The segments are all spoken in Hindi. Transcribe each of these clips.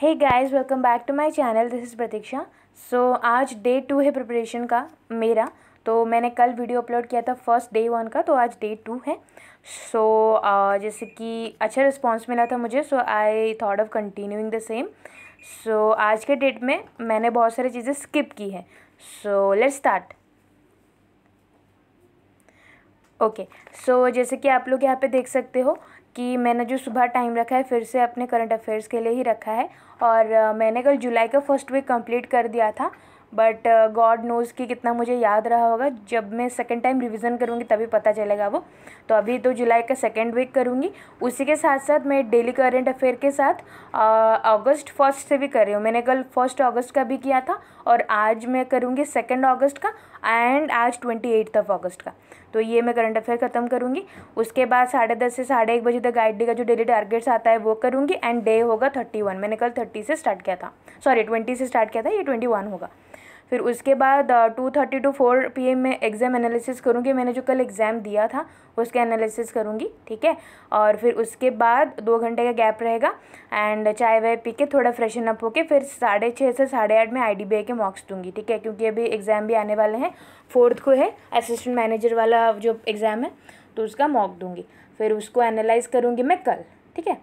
hey guys welcome back to my channel this is Pratiksha so आज डे टू है प्रिपरेशन का मेरा तो मैंने कल वीडियो अपलोड किया था फर्स्ट डे वन का तो आज डे टू है सो so, uh, जैसे कि अच्छा रिस्पांस मिला था मुझे so I thought of continuing the same so आज के डेट में मैंने बहुत सारी चीज़ें स्किप की हैं so let's start okay so जैसे कि आप लोग यहाँ पे देख सकते हो कि मैंने जो सुबह टाइम रखा है फिर से अपने करंट अफेयर्स के लिए ही रखा है और मैंने कल जुलाई का फर्स्ट वीक कंप्लीट कर दिया था बट गॉड नोज़ कि कितना मुझे याद रहा होगा जब मैं सेकेंड टाइम रिविज़न करूँगी तभी पता चलेगा वो तो अभी तो जुलाई का सेकेंड वीक करूँगी उसी के साथ साथ मैं डेली करेंट अफेयर के साथ अगस्त फर्स्ट से भी कर रही हूँ मैंने कल फर्स्ट अगस्त का भी किया था और आज मैं करूँगी सेकेंड ऑगस्ट का एंड आज ट्वेंटी एट्थ ऑफ ऑगस्ट का तो ये मैं करंट अफेयर ख़त्म करूँगी उसके बाद साढ़े दस से साढ़े एक बजे तक गाइड डे का जो डेली टारगेट्स आता है वो करूँगी एंड डे होगा थर्टी वन मैंने कल थर्टी से स्टार्ट किया था सॉरी ट्वेंटी से स्टार्ट किया था ये ट्वेंटी वन होगा फिर उसके बाद two thirty to four P M में एग्ज़ाम एनालिसिस करूँगी मैंने जो कल एग्ज़ाम दिया था उसके एनालिसिस करूँगी ठीक है और फिर उसके बाद दो घंटे का गैप रहेगा एंड चाय वाय पी के थोड़ा फ्रेशन अप होके फिर साढ़े छः से साढ़े आठ में आई डी बी आई के मार्क्स दूँगी ठीक है क्योंकि अभी एग्ज़ाम भी आने वाले हैं फोर्थ को है असिस्टेंट मैनेजर वाला जो एग्ज़ाम है तो उसका मॉक दूँगी फिर उसको एनालाइज करूँगी मैं कल ठीक है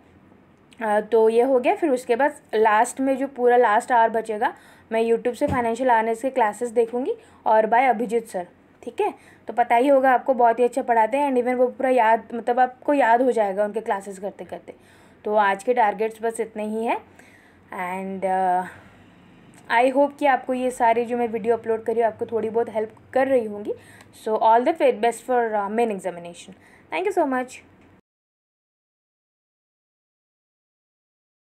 तो ये हो गया फिर उसके बाद लास्ट में जो पूरा लास्ट आवर बचेगा मैं यूट्यूब से फाइनेंशियल आर्नर्स के क्लासेस देखूँगी और बाय अभिजीत सर ठीक है तो पता ही होगा आपको बहुत ही अच्छा पढ़ाते हैं एंड इवन वो पूरा याद मतलब आपको याद हो जाएगा उनके क्लासेस करते करते तो आज के टारगेट्स बस इतने ही हैं एंड आई होप कि आपको ये सारी जो मैं वीडियो अपलोड करी आपको थोड़ी बहुत हेल्प कर रही होंगी so all the best for main examination thank you so much